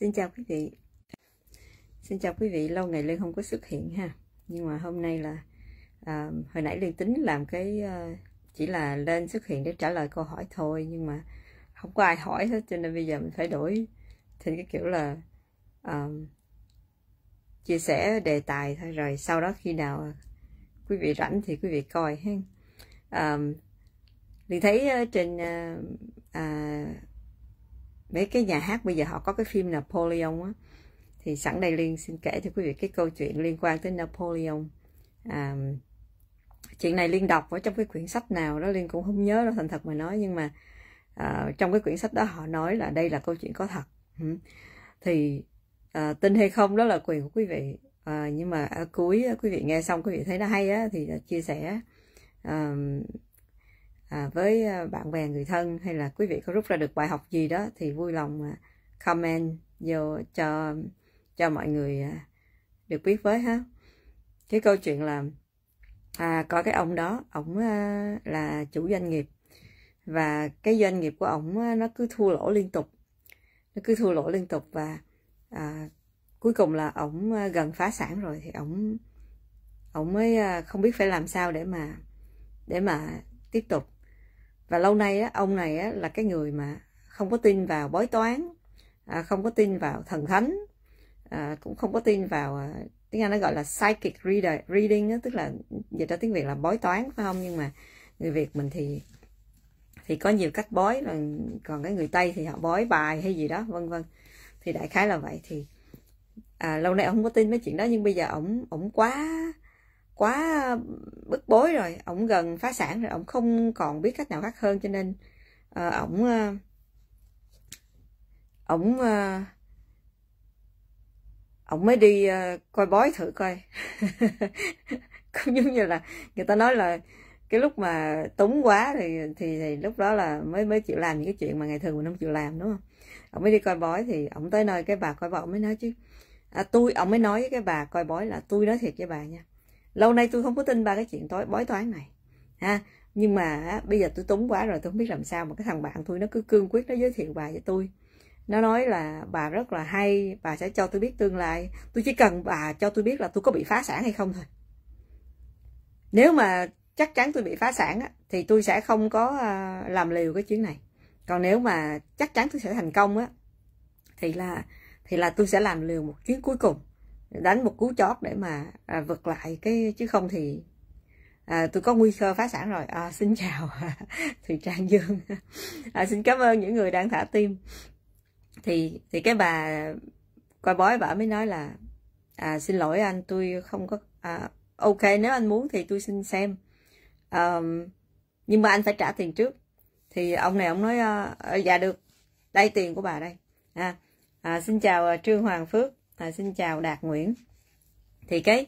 Xin chào quý vị Xin chào quý vị, lâu ngày Lương không có xuất hiện ha Nhưng mà hôm nay là à, Hồi nãy Lương tính làm cái à, Chỉ là lên xuất hiện để trả lời câu hỏi thôi Nhưng mà không có ai hỏi hết Cho nên bây giờ mình phải đổi Thành cái kiểu là à, Chia sẻ đề tài thôi Rồi sau đó khi nào Quý vị rảnh thì quý vị coi ha ờ, à, Lương thấy trên à, à, mấy cái nhà hát bây giờ họ có cái phim Napoleon á thì sẵn đây liên xin kể cho quý vị cái câu chuyện liên quan tới Napoleon à, chuyện này liên đọc ở trong cái quyển sách nào đó liên cũng không nhớ đâu thành thật mà nói nhưng mà à, trong cái quyển sách đó họ nói là đây là câu chuyện có thật ừ. thì à, tin hay không đó là quyền của quý vị à, nhưng mà ở à, cuối à, quý vị nghe xong quý vị thấy nó hay á thì chia sẻ à, À, với à, bạn bè người thân hay là quý vị có rút ra được bài học gì đó thì vui lòng à, comment vô cho cho mọi người được biết với ha cái câu chuyện là à, có cái ông đó ông là chủ doanh nghiệp và cái doanh nghiệp của ông nó cứ thua lỗ liên tục nó cứ thua lỗ liên tục và à, cuối cùng là ông gần phá sản rồi thì ông ông mới không biết phải làm sao để mà để mà tiếp tục và lâu nay á, ông này á, là cái người mà không có tin vào bói toán à, không có tin vào thần thánh à, cũng không có tin vào à, tiếng anh nó gọi là psychic reader reading đó, tức là dịch ra tiếng việt là bói toán phải không nhưng mà người việt mình thì thì có nhiều cách bói là còn cái người tây thì họ bói bài hay gì đó vân vân thì đại khái là vậy thì à, lâu nay ông không có tin mấy chuyện đó nhưng bây giờ ổng ổng quá quá bức bối rồi ổng gần phá sản rồi ổng không còn biết cách nào khác hơn cho nên uh, ổng uh, ổng uh, mới đi uh, coi bói thử coi cũng giống như là người ta nói là cái lúc mà túng quá thì, thì thì lúc đó là mới mới chịu làm những cái chuyện mà ngày thường mình không chịu làm đúng không ổng mới đi coi bói thì ổng tới nơi cái bà coi bói ổng mới nói chứ à, tôi ổng mới nói với cái bà coi bói là tôi nói thiệt với bà nha lâu nay tôi không có tin ba cái chuyện tối bói toán này ha nhưng mà bây giờ tôi túng quá rồi tôi không biết làm sao mà cái thằng bạn tôi nó cứ cương quyết nó giới thiệu bà với tôi nó nói là bà rất là hay bà sẽ cho tôi biết tương lai tôi chỉ cần bà cho tôi biết là tôi có bị phá sản hay không thôi nếu mà chắc chắn tôi bị phá sản thì tôi sẽ không có à, làm liều cái chuyến này còn nếu mà chắc chắn tôi sẽ thành công á thì là thì là tôi sẽ làm liều một chuyến cuối cùng đánh một cú chót để mà à, vượt lại cái chứ không thì à, tôi có nguy cơ phá sản rồi à, xin chào thùy trang dương à, xin cảm ơn những người đang thả tim thì thì cái bà coi bói bà mới nói là à, xin lỗi anh tôi không có à, ok nếu anh muốn thì tôi xin xem à, nhưng mà anh phải trả tiền trước thì ông này ông nói à, dạ được đây tiền của bà đây à, à, xin chào ờ, trương hoàng phước thầy à, xin chào đạt nguyễn thì cái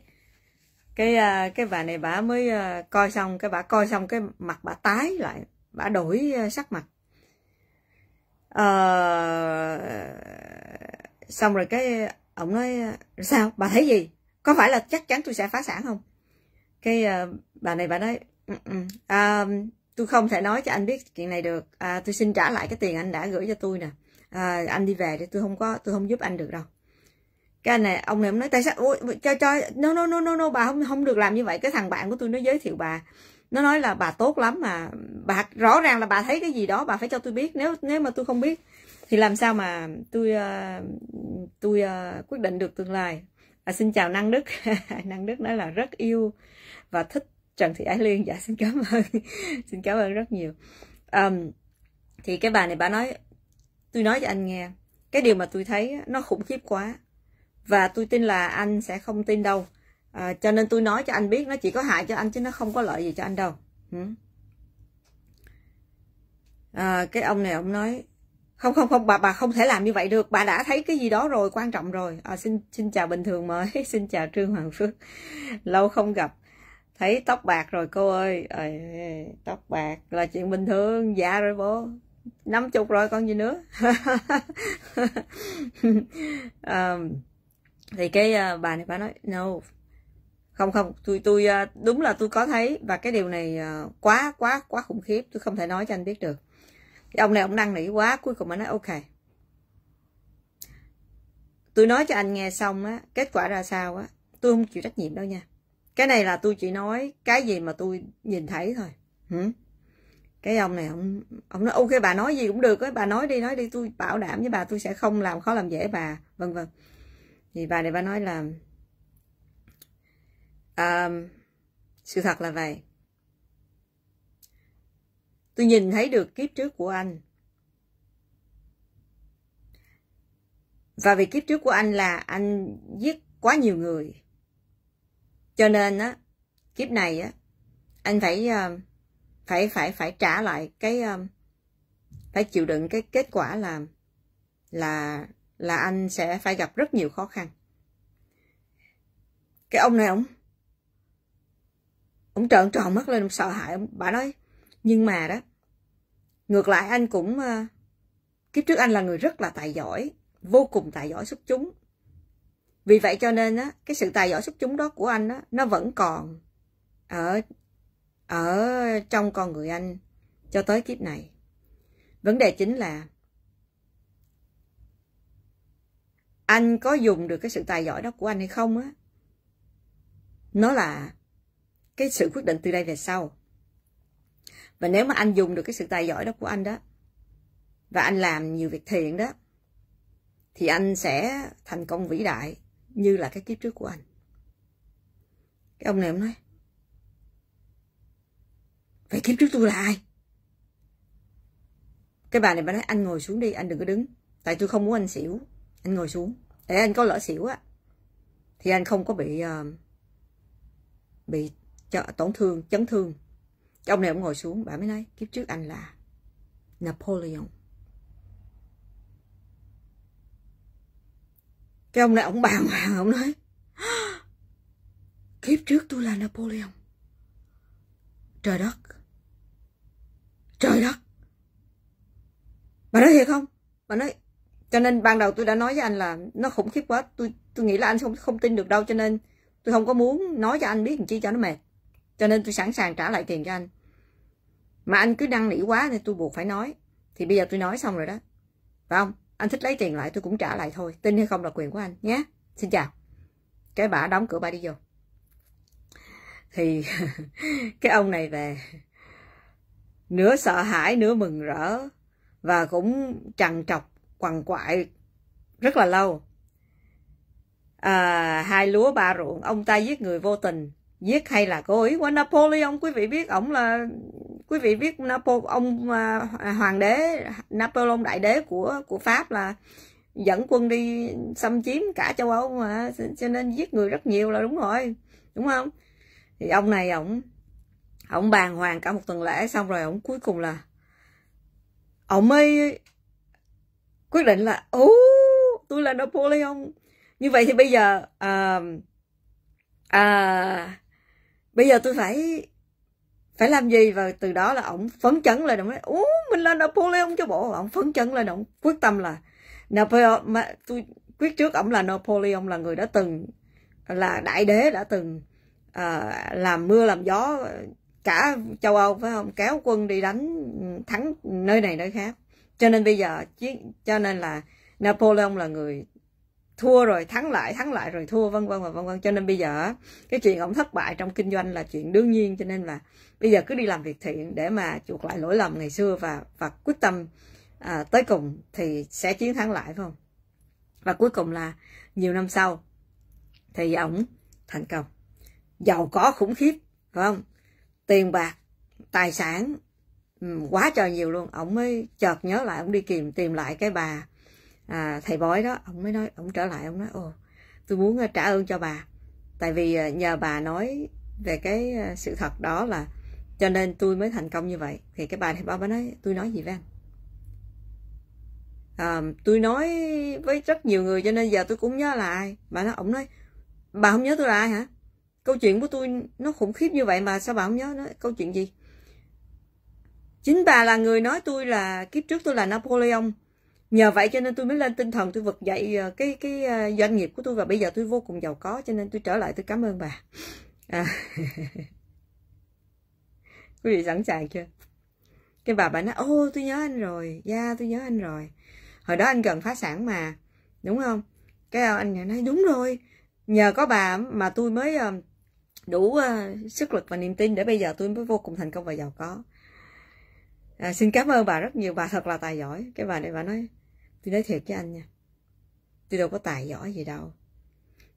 cái à, cái bà này bà mới à, coi xong cái bà coi xong cái mặt bà tái lại bà đổi sắc mặt à, xong rồi cái ông nói sao bà thấy gì có phải là chắc chắn tôi sẽ phá sản không cái bà này bà nói ừ, ừ, à, tôi không thể nói cho anh biết chuyện này được à, tôi xin trả lại cái tiền anh đã gửi cho tôi nè à, anh đi về để tôi không có tôi không giúp anh được đâu cái này ông này ông nói tại sao Ôi, cho cho no no no no no bà không không được làm như vậy cái thằng bạn của tôi nó giới thiệu bà nó nói là bà tốt lắm mà bà rõ ràng là bà thấy cái gì đó bà phải cho tôi biết nếu nếu mà tôi không biết thì làm sao mà tôi uh, tôi ờ, quyết định được tương lai à, xin chào năng đức năng đức nói là rất yêu và thích trần thị ái liên dạ xin cảm ơn xin cảm ơn rất nhiều um, thì cái bà này bà nói tôi nói cho anh nghe cái điều mà tôi thấy nó khủng khiếp quá và tôi tin là anh sẽ không tin đâu à, cho nên tôi nói cho anh biết nó chỉ có hại cho anh chứ nó không có lợi gì cho anh đâu à, cái ông này ông nói không không không bà bà không thể làm như vậy được bà đã thấy cái gì đó rồi quan trọng rồi à, xin xin chào bình thường mới xin chào trương hoàng phước lâu không gặp thấy tóc bạc rồi cô ơi à, tóc bạc là chuyện bình thường già dạ rồi bố năm chục rồi còn gì nữa à, thì cái ờ, bà này bà nói no không không tôi tôi ờ, đúng là tôi có thấy và cái điều này ờ, quá quá quá khủng khiếp tôi không thể nói cho anh biết được cái ông này ông năn nỉ quá cuối cùng anh nói ok tôi nói cho anh nghe xong á kết quả ra sao á tôi không chịu trách nhiệm đâu nha cái này là tôi chỉ nói cái gì mà tôi nhìn thấy thôi ừ? cái ông này ông ông nói ok bà nói gì cũng được á bà nói đi nói đi tôi bảo đảm với bà tôi sẽ không làm khó làm dễ bà vân vân thì bà này bà nói là um, sự thật là vậy tôi nhìn thấy được kiếp trước của anh và vì kiếp trước của anh là anh giết quá nhiều người cho nên á kiếp này á anh phải um, phải phải phải trả lại cái um, phải chịu đựng cái kết quả là là là anh sẽ phải gặp rất nhiều khó khăn cái ông này ông ông trợn tròn mắt lên ông sợ hãi ông bà nói nhưng mà đó ngược lại anh cũng ờ, kiếp trước anh là người rất là tài giỏi vô cùng tài giỏi xuất chúng vì vậy cho nên á cái sự tài giỏi xuất chúng đó của anh á nó vẫn còn ở ở trong con người anh cho tới kiếp này vấn đề chính là anh có dùng được cái sự tài giỏi đó của anh hay không á nó là cái sự quyết định từ đây về sau và nếu mà anh dùng được cái sự tài giỏi đó của anh đó và anh làm nhiều việc thiện đó thì anh sẽ thành công vĩ đại như là cái kiếp trước của anh cái ông này ông nói vậy kiếp trước tôi là ai cái bà này bà nói anh ngồi xuống đi anh đừng có đứng tại tôi không muốn anh xỉu anh ngồi xuống để anh có lỡ xỉu á thì anh không có bị uh, bị tổn thương chấn thương trong này ông ngồi xuống bà mới nói kiếp trước anh là Napoleon cái ông này ông bàng hoàng ông nói kiếp trước tôi là Napoleon trời đất trời đất bà nói thiệt không bà nói cho nên ban đầu tôi đã nói với anh là nó khủng khiếp quá tôi tôi nghĩ là anh không không tin được đâu cho nên tôi không có muốn nói cho anh biết làm chi cho nó mệt cho nên tôi sẵn sàng trả lại tiền cho anh mà anh cứ năn nỉ quá nên tôi buộc phải nói thì bây giờ tôi nói xong rồi đó phải không anh thích lấy tiền lại tôi cũng trả lại thôi tin hay không là quyền của anh nhé xin chào cái bà đóng cửa bà đi vô thì cái ông này về nửa sợ hãi nửa mừng rỡ và cũng trằn trọc quằn quại rất là lâu à, hai lúa ba ruộng ông ta giết người vô tình giết hay là cố ý của Napoleon quý vị biết ông là quý vị biết Napoleon ông à, à, hoàng đế Napoleon đại đế của của Pháp là dẫn quân đi xâm chiếm cả châu Âu mà cho nên giết người rất nhiều là đúng rồi đúng không thì ông này ông ông bàn hoàng cả một tuần lễ xong rồi ông cuối cùng là ông mới quyết định là ú tôi là Napoleon như vậy thì bây giờ à, à, bây giờ tôi phải phải làm gì và từ đó là ổng phấn chấn lên ổng nói ú mình là Napoleon cho bộ ổng phấn chấn lên ổng quyết tâm là Napoleon mà tôi quyết trước ổng là Napoleon là người đã từng là đại đế đã từng à, làm mưa làm gió cả châu Âu phải không kéo quân đi đánh thắng nơi này nơi khác cho nên bây giờ cho nên là Napoleon là người thua rồi thắng lại thắng lại rồi thua vân vân và vân vân cho nên bây giờ cái chuyện ông thất bại trong kinh doanh là chuyện đương nhiên cho nên là bây giờ cứ đi làm việc thiện để mà chuộc lại lỗi lầm ngày xưa và và quyết tâm à, tới cùng thì sẽ chiến thắng lại phải không và cuối cùng là nhiều năm sau thì ông thành công giàu có khủng khiếp phải không tiền bạc tài sản Ừ, quá trời nhiều luôn ổng mới chợt nhớ lại ổng đi tìm tìm lại cái bà à, thầy bói đó ổng mới nói ổng trở lại ổng nói ồ tôi muốn ờ, trả ơn cho bà tại vì ờ, nhờ bà nói về cái ờ, sự thật đó là cho nên tôi mới thành công như vậy thì cái bà thầy bói nói tôi nói gì với anh à, tôi nói với rất nhiều người cho nên giờ tôi cũng nhớ lại bà nói ổng nói bà không nhớ tôi là ai hả câu chuyện của tôi nó khủng khiếp như vậy mà sao bà không nhớ nói câu chuyện gì Chính bà là người nói tôi là kiếp trước tôi là Napoleon. Nhờ vậy cho nên tôi mới lên tinh thần tôi vực dậy ờ, cái cái ờ, doanh nghiệp của tôi và bây giờ tôi vô cùng giàu có cho nên tôi trở lại tôi cảm ơn bà. À. Quý vị sẵn sàng chưa? Cái bà bà nói ô tôi nhớ anh rồi, dạ yeah, tôi nhớ anh rồi. Hồi đó anh gần phá sản mà, đúng không? Cái ờ, anh nói đúng rồi, nhờ có bà mà tôi mới đủ sức lực và niềm tin để bây giờ tôi mới vô cùng thành công và giàu có à, xin cảm ơn bà rất nhiều bà thật là tài giỏi cái bà này bà nói tôi nói thiệt với anh nha tôi đâu có tài giỏi gì đâu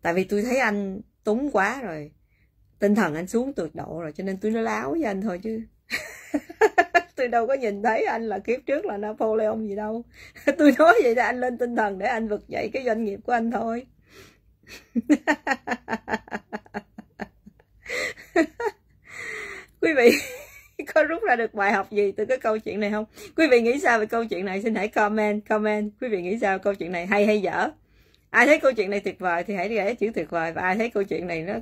tại vì tôi thấy anh túng quá rồi tinh thần anh xuống tuyệt độ rồi cho nên tôi nói láo với anh thôi chứ tôi đâu có nhìn thấy anh là kiếp trước là Napoleon gì đâu tôi nói vậy là anh lên tinh thần để anh vực dậy cái doanh nghiệp của anh thôi quý vị có rút ra được bài học gì từ cái câu chuyện này không quý vị nghĩ sao về câu chuyện này xin hãy comment comment quý vị nghĩ sao câu chuyện này hay hay dở ai thấy câu chuyện này tuyệt vời thì hãy để chữ tuyệt vời và ai thấy câu chuyện này nó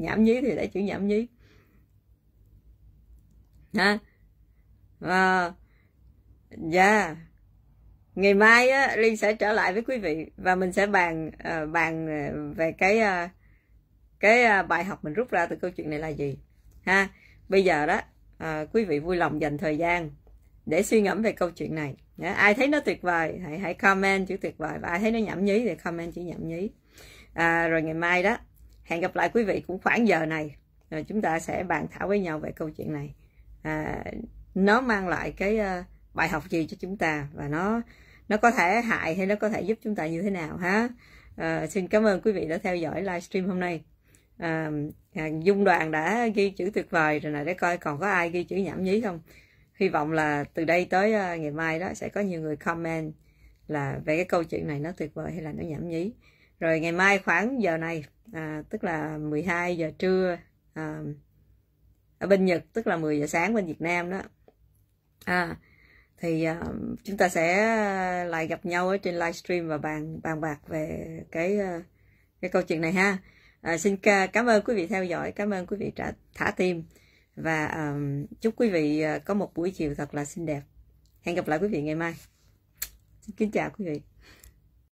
nhảm nhí thì để chữ nhảm nhí ha và ờ. dạ yeah. ngày mai á ly sẽ trở lại với quý vị và mình sẽ bàn ờ, bàn ờ, về cái cái bài học mình rút ra từ câu chuyện này là gì ha bây giờ đó à, quý vị vui lòng dành thời gian để suy ngẫm về câu chuyện này ai thấy nó tuyệt vời hãy hãy comment chữ tuyệt vời và ai thấy nó nhảm nhí thì comment chữ nhảm nhí à, rồi ngày mai đó hẹn gặp lại quý vị cũng khoảng giờ này rồi chúng ta sẽ bàn thảo với nhau về câu chuyện này à, nó mang lại cái uh, bài học gì cho chúng ta và nó nó có thể hại hay nó có thể giúp chúng ta như thế nào ha à, xin cảm ơn quý vị đã theo dõi livestream hôm nay À, à, dung đoàn đã ghi chữ tuyệt vời rồi này để coi còn có ai ghi chữ nhảm nhí không hy vọng là từ đây tới à, ngày mai đó sẽ có nhiều người comment là về cái câu chuyện này nó tuyệt vời hay là nó nhảm nhí rồi ngày mai khoảng giờ này à, tức là 12 giờ trưa à, ở bên Nhật tức là 10 giờ sáng bên Việt Nam đó à, thì à, chúng ta sẽ à, lại gặp nhau ở trên livestream và bàn bàn bạc về cái cái câu chuyện này ha à, xin cảm ơn quý vị theo dõi cảm ơn quý vị trả thả tim và um, chúc quý vị ờ, có một buổi chiều thật là xinh đẹp hẹn gặp lại quý vị ngày mai xin kính chào quý vị